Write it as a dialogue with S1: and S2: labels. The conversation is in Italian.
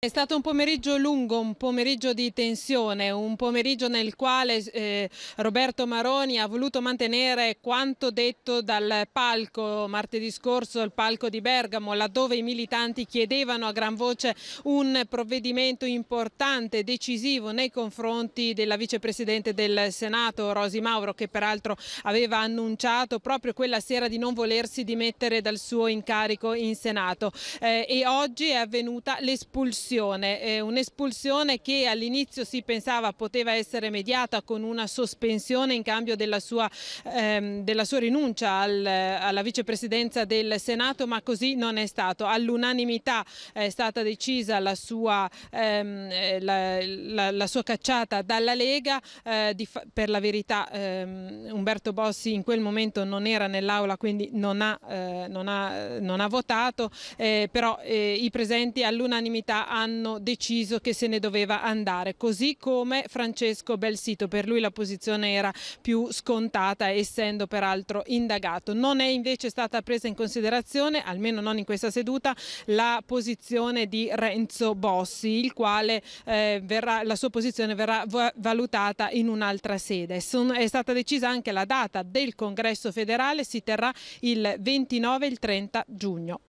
S1: È stato un pomeriggio lungo, un pomeriggio di tensione, un pomeriggio nel quale eh, Roberto Maroni ha voluto mantenere quanto detto dal palco martedì scorso, il palco di Bergamo, laddove i militanti chiedevano a gran voce un provvedimento importante, decisivo nei confronti della vicepresidente del Senato, Rosi Mauro, che peraltro aveva annunciato proprio quella sera di non volersi dimettere dal suo incarico in Senato. Eh, e oggi è avvenuta l'espulsione un'espulsione, eh, un'espulsione che all'inizio si pensava poteva essere mediata con una sospensione in cambio della sua, ehm, della sua rinuncia al, alla vicepresidenza del Senato, ma così non è stato. All'unanimità è stata decisa la sua, ehm, eh, la, la, la sua cacciata dalla Lega, eh, di, per la verità ehm, Umberto Bossi in quel momento non era nell'aula, quindi non ha, eh, non ha, non ha votato, eh, però eh, i presenti all'unanimità hanno hanno deciso che se ne doveva andare, così come Francesco Belsito, per lui la posizione era più scontata essendo peraltro indagato. Non è invece stata presa in considerazione, almeno non in questa seduta, la posizione di Renzo Bossi, il quale eh, verrà, la sua posizione verrà valutata in un'altra sede. Sono, è stata decisa anche la data del congresso federale, si terrà il 29 e il 30 giugno.